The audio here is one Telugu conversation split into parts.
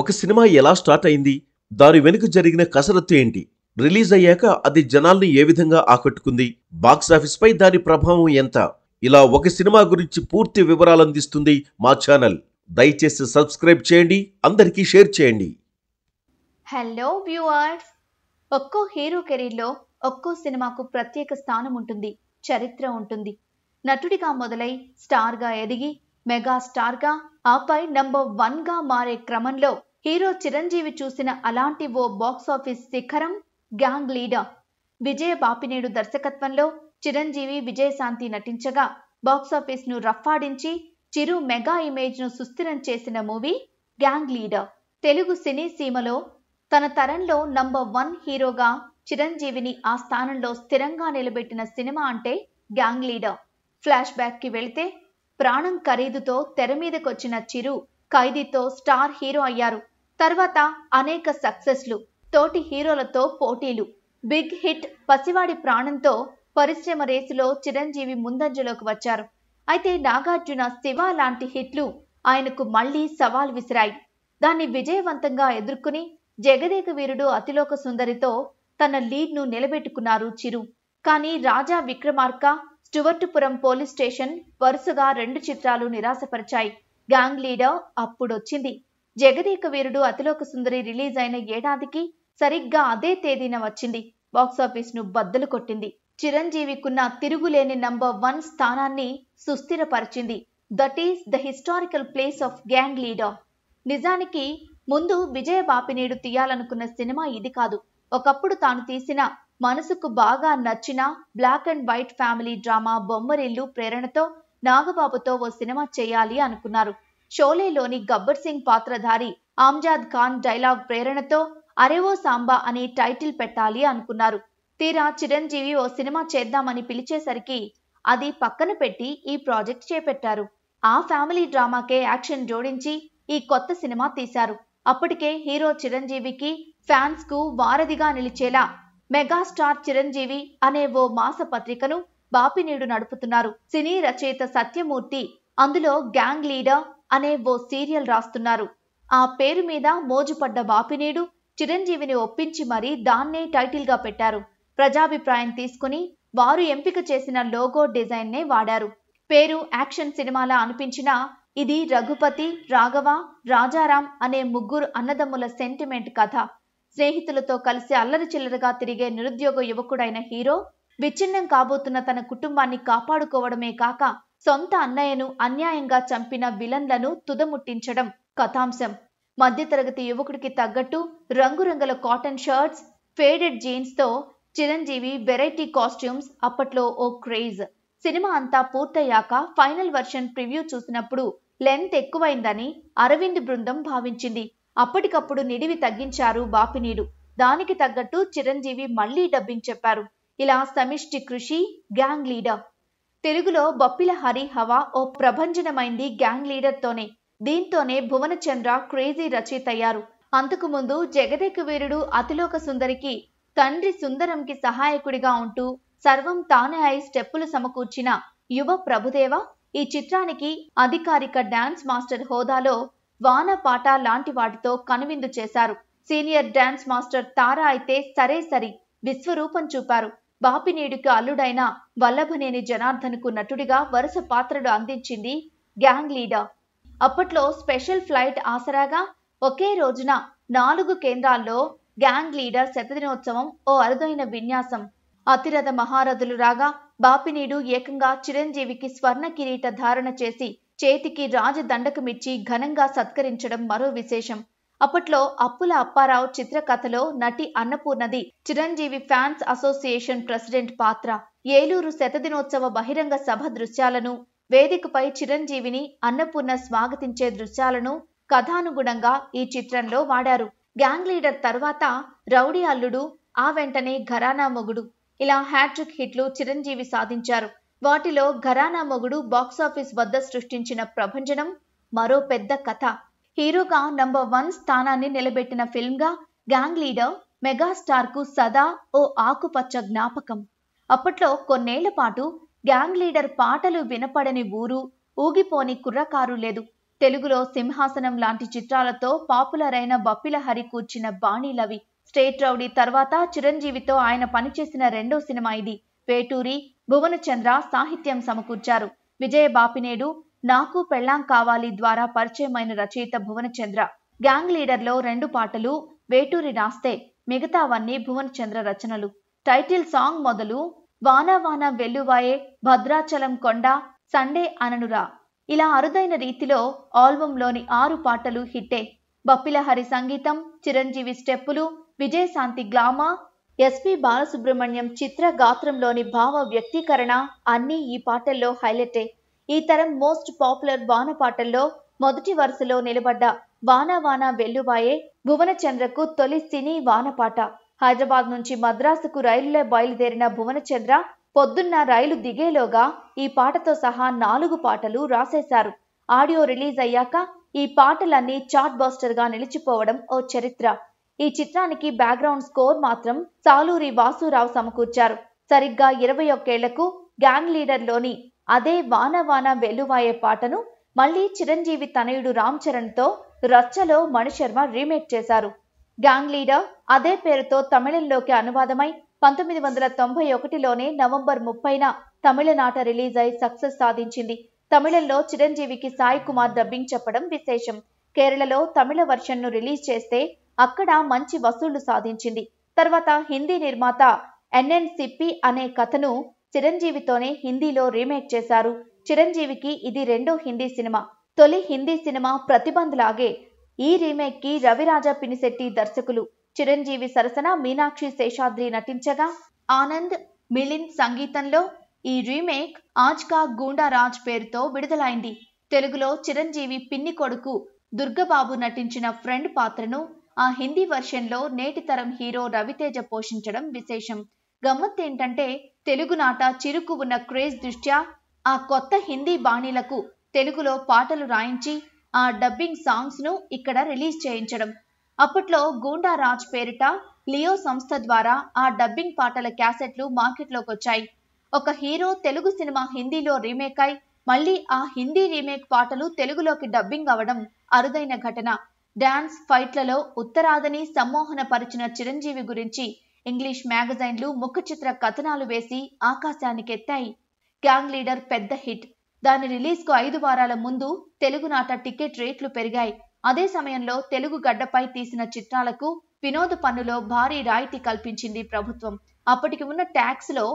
ఒక సినిమా ఎలా స్టార్ట్ అయింది దాని వెనుక జరిగిన కసరత్తు ఏంటి రిలీజ్ అయ్యాక అది జనాల్ని ఏ విధంగా ఆకట్టుకుంది బాక్సాఫీస్ పై దాని ప్రభావం ఎంత ఇలా ఒక సినిమా గురించి పూర్తి వివరాలు అందిస్తుంది మా ఛానల్ దయచేసి సబ్స్క్రైబ్ చేయండి అందరికీ షేర్ చేయండి హలో వ్యూవర్స్ ఒక్కో హీరో కెరీర్లో ఒక్కో సినిమాకు ప్రత్యేక స్థానం ఉంటుంది చరిత్ర ఉంటుంది నటుడిగా మొదలై స్టార్గా ఎదిగి మెగాస్టార్ గా ఆపై నంబర్ వన్ గా మారే క్రమంలో హీరో చిరంజీవి చూసిన అలాంటి ఓ బాక్సాఫీస్ శిఖరం గ్యాంగ్ లీడర్ విజయ బాపినేడు దర్శకత్వంలో చిరంజీవి విజయశాంతి నటించగా బాక్సాఫీస్ ను రఫాడించి చిరు మెగా ఇమేజ్ ను సుస్థిరం చేసిన మూవీ గ్యాంగ్ లీడర్ తెలుగు సినీ సీమలో తన తరంలో నంబర్ వన్ హీరోగా చిరంజీవిని ఆ స్థానంలో స్థిరంగా నిలబెట్టిన సినిమా అంటే గ్యాంగ్ లీడర్ ఫ్లాష్ బ్యాక్ కి వెళితే ప్రాణం ఖరీదుతో తెర మీదకొచ్చిన చిరు ఖైదీతో స్టార్ హీరో అయ్యారు తర్వాత అనేక సక్సెస్లు తోటి హీరోలతో పోటీలు బిగ్ హిట్ పసివాడి ప్రాణంతో పరిశ్రమ రేసులో చిరంజీవి ముందంజలోకి వచ్చారు అయితే నాగార్జున శివ లాంటి హిట్లు ఆయనకు మళ్లీ సవాల్ విసిరాయి దాన్ని విజయవంతంగా ఎదుర్కొని జగదేక వీరుడు అతిలోక సుందరితో తన లీడ్ను నిలబెట్టుకున్నారు చిరు కానీ రాజా విక్రమార్క స్టువర్టుపురం పోలీస్ స్టేషన్ వరుసగా రెండు చిత్రాలు నిరాశపరిచాయి గ్యాంగ్ లీడర్ అప్పుడొచ్చింది జగదీక వీరుడు అతిలోక సుందరి రిలీజ్ అయిన ఏడాదికి సరిగ్గా అదే తేదీన వచ్చింది బాక్సాఫీస్ ను బద్దలు కొట్టింది చిరంజీవికున్న తిరుగులేని నంబర్ వన్ స్థానాన్ని సుస్థిరపరిచింది that is the historical place of gang leader నిజానికి ముందు విజయ బాపినేడు తీయాలనుకున్న సినిమా ఇది కాదు ఒకప్పుడు తాను తీసిన మనసుకు బాగా నచ్చిన black and white family drama Bommarillu ప్రేరణతో నాగబాబుతో ఓ సినిమా చేయాలి అనుకున్నారు షోలేలోని గబ్బర్ సింగ్ పాత్రధారి ఆమ్జాద్ ఖాన్ డైలాగ్ ప్రేరణతో అరేవో సాంబా అనే టైటిల్ పెట్టాలి అనుకున్నారు తీరా చిరంజీవి ఓ సినిమా చేద్దామని పిలిచేసరికి అది పక్కన పెట్టి ఈ ప్రాజెక్ట్ చేపట్టారు ఆ ఫ్యామిలీ డ్రామాకే యాక్షన్ జోడించి ఈ కొత్త సినిమా తీశారు అప్పటికే హీరో చిరంజీవికి ఫ్యాన్స్ కు వారధిగా నిలిచేలా మెగాస్టార్ చిరంజీవి అనే ఓ మాస పత్రికను బాపినీడు నడుపుతున్నారు సినీ రచయిత సత్యమూర్తి అందులో గ్యాంగ్ లీడర్ అనే ఓ సీరియల్ రాస్తున్నారు ఆ పేరు మీద మోజుపడ్డ బాపినీడు చిరంజీవిని ఒప్పించి మరీ దాన్నే టైటిల్గా పెట్టారు ప్రజాభిప్రాయం తీసుకుని వారు ఎంపిక చేసిన లోగో డిజైన్ నే వాడారు పేరు యాక్షన్ సినిమాలా అనిపించినా ఇది రఘుపతి రాఘవ రాజారాం అనే ముగ్గురు అన్నదమ్ముల సెంటిమెంట్ కథ స్నేహితులతో కలిసి అల్లరి చిల్లరగా తిరిగే నిరుద్యోగ యువకుడైన హీరో విచ్ఛిన్నం కాబోతున్న తన కుటుంబాన్ని కాపాడుకోవడమే కాక సొంత అన్నయ్యను అన్యాయంగా చంపిన విలన్లను తుదముట్టించడం కథాంశం మధ్యతరగతి యువకుడికి తగ్గట్టు రంగురంగుల కాటన్ షర్ట్స్ ఫేడెడ్ జీన్స్తో చిరంజీవి వెరైటీ కాస్ట్యూమ్స్ అప్పట్లో ఓ క్రేజ్ సినిమా అంతా పూర్తయ్యాక ఫైనల్ వర్షన్ ప్రివ్యూ చూసినప్పుడు లెంత్ ఎక్కువైందని అరవింద్ బృందం భావించింది అప్పటికప్పుడు నిడివి తగ్గించారు బాపినీడు దానికి తగ్గట్టు చిరంజీవి మళ్లీ డబ్బింగ్ చెప్పారు ఇలా సమిష్టి కృషి గ్యాంగ్ లీడర్ తెలుగులో బప్పిల హరి హవా ఓ ప్రభంజనమైంది గ్యాంగ్ లీడర్తోనే దీంతోనే భువనచంద్ర క్రేజీ రచయిత అయ్యారు అంతకుముందు జగదేక వీరుడు అతిలోక సుందరికి తండ్రి సుందరంకి సహాయకుడిగా ఉంటూ సర్వం తానే అయి స్టెప్పులు సమకూర్చిన యువ ప్రభుదేవ ఈ చిత్రానికి అధికారిక డాన్స్ మాస్టర్ హోదాలో వాన పాట లాంటి వాటితో కనువిందు చేశారు సీనియర్ డాన్స్ మాస్టర్ తారా అయితే సరే సరి విశ్వరూపం చూపారు బాపినీడికి అల్లుడైన వల్లభనేని జనార్దన్కు నటుడిగా వరుస పాత్రలు అందించింది గ్యాంగ్ లీడర్ అప్పట్లో స్పెషల్ ఫ్లైట్ ఆసరాగా ఒకే రోజున నాలుగు కేంద్రాల్లో గ్యాంగ్ లీడర్ శతదినోత్సవం ఓ అరుదైన విన్యాసం అతిరథ మహారథులు రాగా బాపినీడు ఏకంగా చిరంజీవికి స్వర్ణ కిరీట ధారణ చేసి చేతికి రాజదండకమిచ్చి ఘనంగా సత్కరించడం మరో విశేషం అప్పట్లో అప్పుల అప్పారావు చిత్రకథలో నటి అన్నపూర్ణది చిరంజీవి ఫ్యాన్స్ అసోసియేషన్ ప్రెసిడెంట్ పాత్ర ఏలూరు శతదినోత్సవ బహిరంగ సభ దృశ్యాలను వేదికపై చిరంజీవిని అన్నపూర్ణ స్వాగతించే దృశ్యాలను కథానుగుణంగా ఈ చిత్రంలో వాడారు గ్యాంగ్ లీడర్ తర్వాత రౌడీ అల్లుడు ఆ వెంటనే ఘరానా మొగుడు ఇలా హ్యాట్రిక్ హిట్లు చిరంజీవి సాధించారు వాటిలో ఘరానా మొగుడు బాక్సాఫీస్ వద్ద సృష్టించిన ప్రభంజనం మరో పెద్ద కథ హీరోగా నంబర్ వన్ స్థానాన్ని నిలబెట్టిన ఫిల్మ్గా గ్యాంగ్ లీడర్ మెగాస్టార్కు సదా ఓ ఆకుపచ్చ జ్ఞాపకం అప్పట్లో కొన్నేళ్ల పాటు గ్యాంగ్ లీడర్ పాటలు వినపడని ఊరు ఊగిపోని కుర్రకారు లేదు తెలుగులో సింహాసనం లాంటి చిత్రాలతో పాపులర్ అయిన బప్పిల హరి కూర్చిన బాణీలవి స్టేట్ రౌడీ తర్వాత చిరంజీవితో ఆయన పనిచేసిన రెండో సినిమా ఇది వేటూరి భువనచంద్ర సాహిత్యం సమకూర్చారు విజయ బాపినేడు నాకు పెళ్ళాం కావాలి ద్వారా పరిచయమైన రచయిత భువనచంద్ర గ్యాంగ్ లీడర్లో రెండు పాటలు వేటూరి రాస్తే మిగతావన్నీ భువనచంద్ర రచనలు టైటిల్ సాంగ్ మొదలు వాన వాన వెల్లువాయే భద్రాచలం కొండ సండే అననురా ఇలా అరుదైన రీతిలో ఆల్బంలోని ఆరు పాటలు హిట్టే బప్పిలహరి సంగీతం చిరంజీవి స్టెప్పులు విజయశాంతి గ్లామా ఎస్పి బాలసుబ్రహ్మణ్యం చిత్ర గాత్రంలోని భావ వ్యక్తీకరణ అన్నీ ఈ పాటల్లో హైలైటే ఈ తరం మోస్ట్ పాపులర్ వాన పాటల్లో మొదటి వరుసలో నిలబడ్డ వాన వాన వెల్లువాయే భువనచంద్రకు తొలి సినీ వాన పాట హైదరాబాద్ నుంచి మద్రాసుకు రైలులో బయలుదేరిన భువనచంద్ర పొద్దున్న రైలు దిగేలోగా ఈ పాటతో సహా నాలుగు పాటలు రాసేశారు ఆడియో రిలీజ్ అయ్యాక ఈ పాటలన్నీ చాట్ బాస్టర్ గా నిలిచిపోవడం ఓ చరిత్ర ఈ చిత్రానికి బ్యాక్గ్రౌండ్ స్కోర్ మాత్రం సాలూరి వాసురావు సమకూర్చారు సరిగ్గా ఇరవై ఒక్కేళ్లకు గ్యాంగ్ లీడర్లోని అదే వాన వాన వెల్లువాయే పాటను మళ్లీ చిరంజీవి తనయుడు రామ్ చరణ్తో రచ్చలో మణిశర్మ రీమేక్ చేశారు గ్యాంగ్ లీడర్ అదే పేరుతో తమిళంలోకి అనువాదమై పంతొమ్మిది వందల తొంభై ఒకటిలోనే నవంబర్ ముప్పైన తమిళనాట రిలీజ్ అయి సక్సెస్ సాధించింది తమిళంలో చిరంజీవికి సాయి కుమార్ డబ్బింగ్ చెప్పడం విశేషం కేరళలో తమిళ వర్షన్ను రిలీజ్ చేస్తే అక్కడ మంచి వసూళ్లు సాధించింది తర్వాత హిందీ నిర్మాత ఎన్ఎన్ సిప్పి అనే కథను చిరంజీవితోనే హిందీలో రీమేక్ చేశారు చిరంజీవికి ఇది రెండో హిందీ సినిమా తొలి హిందీ సినిమా ప్రతిబంధులాగే ఈ రీమేక్ కి రవిరాజా పినిశెట్టి దర్శకులు చిరంజీవి సరసన మీనాక్షి శేషాద్రి నటించగా ఆనంద్ మిలింద్ సంగీతంలో ఈ రీమేక్ ఆజ్ కా గూండా రాజ్ పేరుతో విడుదలైంది తెలుగులో చిరంజీవి పిన్ని కొడుకు దుర్గబాబు నటించిన ఫ్రెండ్ పాత్రను ఆ హిందీ వర్షన్లో నేటి తరం హీరో రవితేజ పోషించడం విశేషం గమ్మత్ ఏంటంటే తెలుగు నాట చిరుకు ఉన్న క్రేజ్ దృష్ట్యా ఆ కొత్త హిందీ బాణీలకు తెలుగులో పాటలు రాయించి ఆ డబ్బింగ్ సాంగ్స్ ను ఇక్కడ రిలీజ్ చేయించడం అప్పట్లో గూండా రాజ్ పేరిట లియో సంస్థ ద్వారా ఆ డబ్బింగ్ పాటల క్యాసెట్లు మార్కెట్లోకి వచ్చాయి ఒక హీరో తెలుగు సినిమా హిందీలో రీమేక్ అయి మళ్ళీ ఆ హిందీ రీమేక్ పాటలు తెలుగులోకి డబ్బింగ్ అవడం అరుదైన ఘటన డాన్స్ ఫైట్లలో ఉత్తరాదిని సమ్మోహనపరిచిన చిరంజీవి గురించి ఇంగ్లీష్ మ్యాగజైన్లు ముఖచిత్ర కథనాలు వేసి ఆకాశానికెత్తాయి గ్యాంగ్ లీడర్ పెద్ద హిట్ దాని రిలీజ్కు ఐదు వారాల ముందు తెలుగునాట టికెట్ రేట్లు పెరిగాయి అదే సమయంలో తెలుగు గడ్డపై తీసిన చిత్రాలకు వినోద పన్నులో భారీ రాయితీ కల్పించింది ప్రభుత్వం అప్పటికి ఉన్న ట్యాక్స్లో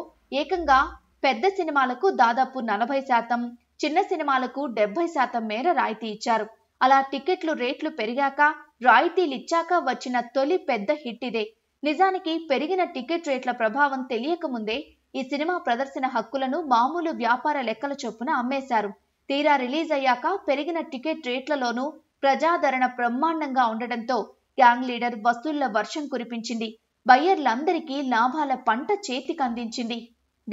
ఏకంగా పెద్ద సినిమాలకు దాదాపు నలభై శాతం చిన్న సినిమాలకు డెబ్బై శాతం మేర రాయితీ ఇచ్చారు అలా టికెట్లు రేట్లు పెరిగాక రాయితీలిచ్చాక వచ్చిన తొలి పెద్ద హిట్ ఇదే నిజానికి పెరిగిన టికెట్ రేట్ల ప్రభావం తెలియకముందే ఈ సినిమా ప్రదర్శన హక్కులను మామూలు వ్యాపార లెక్కల చొప్పున అమ్మేశారు తీరా రిలీజ్ అయ్యాక పెరిగిన టికెట్ రేట్లలోనూ ప్రజాదరణ బ్రహ్మాండంగా ఉండడంతో గ్యాంగ్ లీడర్ వసూళ్ల వర్షం కురిపించింది బయ్యర్లందరికీ లాభాల పంట చేతికందించింది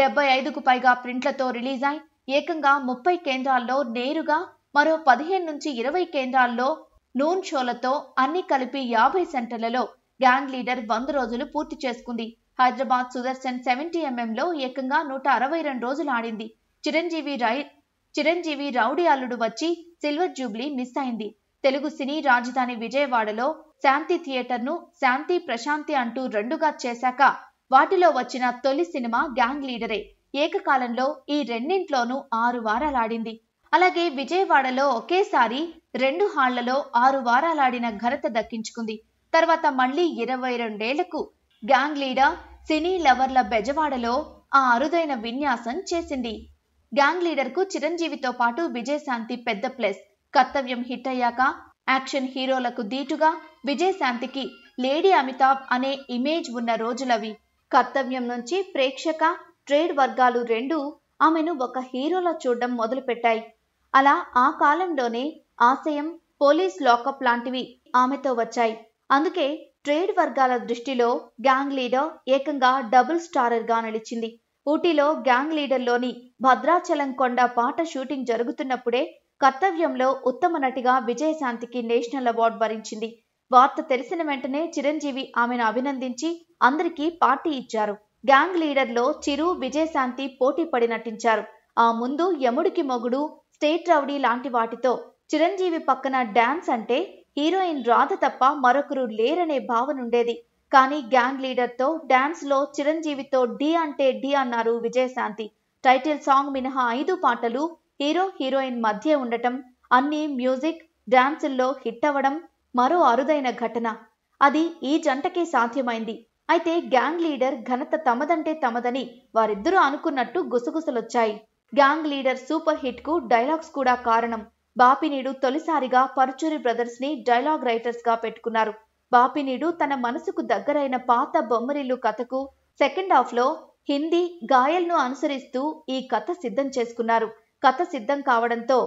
డెబ్బై ఐదుకు పైగా ప్రింట్లతో రిలీజ్ అయి ఏకంగా ముప్పై కేంద్రాల్లో నేరుగా మరో పదిహేను నుంచి ఇరవై కేంద్రాల్లో నూన్ షోలతో అన్ని కలిపి యాభై సెంటర్లలో గ్యాంగ్ లీడర్ వంద రోజులు పూర్తి చేసుకుంది హైదరాబాద్ సుదర్శన్ సెవెంటీ లో ఏకంగా నూట అరవై రెండు రోజులు ఆడింది చిరంజీవి రై చిరంజీవి రౌడీ అల్లుడు వచ్చి సిల్వర్ జూబ్లీ మిస్ అయింది తెలుగు సినీ రాజధాని విజయవాడలో శాంతి థియేటర్ ను శాంతి ప్రశాంతి అంటూ రెండుగా చేశాక వాటిలో వచ్చిన తొలి సినిమా గ్యాంగ్ లీడరే ఏకకాలంలో ఈ రెండింట్లోనూ ఆరు వారాలాడింది అలాగే విజయవాడలో ఒకేసారి రెండు హాళ్లలో ఆరు వారాలాడిన ఘనత దక్కించుకుంది తర్వాత మళ్లీ ఇరవై రెండేళ్లకు గ్యాంగ్ లీడర్ సినీ లవర్ల బెజవాడలో ఆ అరుదైన విన్యాసం చేసింది గ్యాంగ్ లీడర్ కు చిరంజీవితో పాటు విజయశాంతి పెద్ద ప్లస్ కర్తవ్యం హిట్ అయ్యాక యాక్షన్ హీరోలకు దీటుగా విజయశాంతికి లేడీ అమితాబ్ అనే ఇమేజ్ ఉన్న రోజులవి కర్తవ్యం నుంచి ప్రేక్షక ట్రేడ్ వర్గాలు రెండు ఆమెను ఒక హీరోలో చూడడం మొదలుపెట్టాయి అలా ఆ కాలంలోనే ఆశయం పోలీస్ లాకప్ లాంటివి ఆమెతో వచ్చాయి అందుకే ట్రేడ్ వర్గాల దృష్టిలో గ్యాంగ్ లీడర్ ఏకంగా డబుల్ స్టారర్ గా నిలిచింది ఊటీలో గ్యాంగ్ లీడర్లోని భద్రాచలం కొండ పాట షూటింగ్ జరుగుతున్నప్పుడే కర్తవ్యంలో ఉత్తమ నటిగా విజయశాంతికి నేషనల్ అవార్డు భరించింది వార్త తెలిసిన వెంటనే చిరంజీవి ఆమెను అభినందించి అందరికీ పార్టీ ఇచ్చారు గ్యాంగ్ లీడర్లో చిరు విజయశాంతి పోటీ పడి నటించారు ఆ ముందు యముడికి మొగుడు స్టేట్ రౌడీ లాంటి వాటితో చిరంజీవి పక్కన డ్యాన్స్ అంటే హీరోయిన్ రాధ తప్ప మరొకరు లేరనే భావన ఉండేది కానీ గ్యాంగ్ లీడర్తో లో చిరంజీవితో డి అంటే డి అన్నారు విజయశాంతి టైటిల్ సాంగ్ మినహా ఐదు పాటలు హీరో హీరోయిన్ మధ్య ఉండటం అన్ని మ్యూజిక్ డ్యాన్సుల్లో హిట్ అవ్వడం మరో అరుదైన ఘటన అది ఈ జంటకే సాధ్యమైంది అయితే గ్యాంగ్ లీడర్ ఘనత తమదంటే తమదని వారిద్దరూ అనుకున్నట్టు గుసగుసలొచ్చాయి గ్యాంగ్ లీడర్ సూపర్ హిట్ కు డైలాగ్స్ కూడా కారణం బాపినీడు తొలిసారిగా పరుచూరి బ్రదర్స్ ని డైలాగ్ రైటర్స్ గా పెట్టుకున్నారు బాపినీడు తన మనసుకు దగ్గరైన పాత బొమ్మరిల్లు కథకు సెకండ్ హాఫ్ లో హిందీ గాయల్ను అనుసరిస్తూ ఈ కథ సిద్ధం చేసుకున్నారు కథ సిద్ధం కావడంతో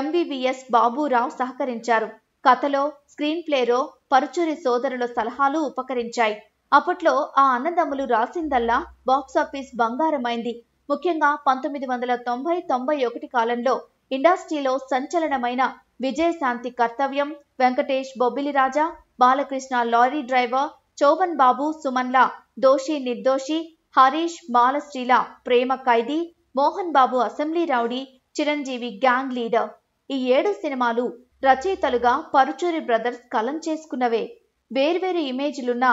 ఎంబీబీఎస్ బాబురావు సహకరించారు కథలో స్క్రీన్ ప్లేలో పరుచూరి సోదరుల సలహాలు ఉపకరించాయి అప్పట్లో ఆ అన్నదమ్ములు రాసిందల్లా బాక్సాఫీస్ బంగారమైంది ముఖ్యంగా పంతొమ్మిది వందల తొంభై తొంభై ఒకటి కాలంలో ఇండస్ట్రీలో సంచలనమైన విజయశాంతి కర్తవ్యం వెంకటేష్ బొబ్బిలి రాజా బాలకృష్ణ లారీ డ్రైవర్ చోవన్ బాబు సుమన్ల దోషి నిర్దోషి హరీష్ బాలశ్రీల Prema Khaidi Mohan Babu assembly rowdy Chiranjeevi gang leader ఈ ఏడు సినిమాలు రచయితలుగా పరుచూరి బ్రదర్స్ కలం చేసుకున్నవే వేర్వేరు ఇమేజ్లున్న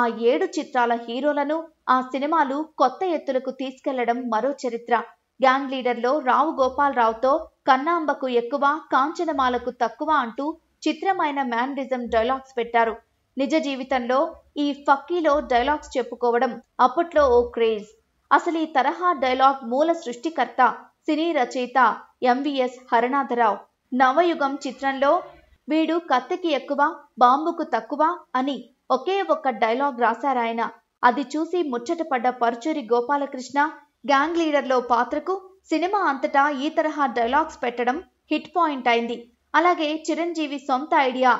ఆ ఏడు చిత్రాల హీరోలను ఆ సినిమాలు కొత్త ఎత్తులకు తీసుకెళ్లడం మరో చరిత్ర గ్యాంగ్ లీడర్లో రావు గోపాలరావుతో కన్నాంబకు ఎక్కువ కాంచనమాలకు తక్కువ అంటూ చిత్రమైన మ్యానరిజం డైలాగ్స్ పెట్టారు నిజ జీవితంలో ఈ ఫక్కీలో డైలాగ్స్ చెప్పుకోవడం అప్పట్లో ఓ క్రేజ్ అసలు ఈ తరహా డైలాగ్ మూల సృష్టికర్త సినీ రచయిత ఎంవిఎస్ హరణాధరావు నవయుగం చిత్రంలో వీడు కత్తికి ఎక్కువ బాంబుకు తక్కువ అని ఒకే ఒక్క డైలాగ్ రాశారాయన అది చూసి ముచ్చటపడ్డ పరుచూరి గోపాలకృష్ణ గ్యాంగ్ లీడర్లో పాత్రకు సినిమా అంతటా ఈ తరహా డైలాగ్స్ పెట్టడం హిట్ పాయింట్ అయింది అలాగే చిరంజీవి సొంత ఐడియా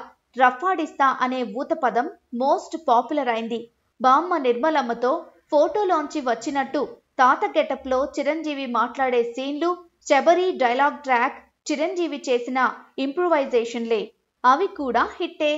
రఫాడిస్తా అనే పదం మోస్ట్ పాపులర్ అయింది బామ్మ నిర్మలమ్మతో ఫోటోలోంచి వచ్చినట్టు తాత గెటప్లో చిరంజీవి మాట్లాడే సీన్లు శబరి డైలాగ్ ట్రాక్ చిరంజీవి చేసిన ఇంప్రూవైజేషన్లే అవి కూడా హిట్టే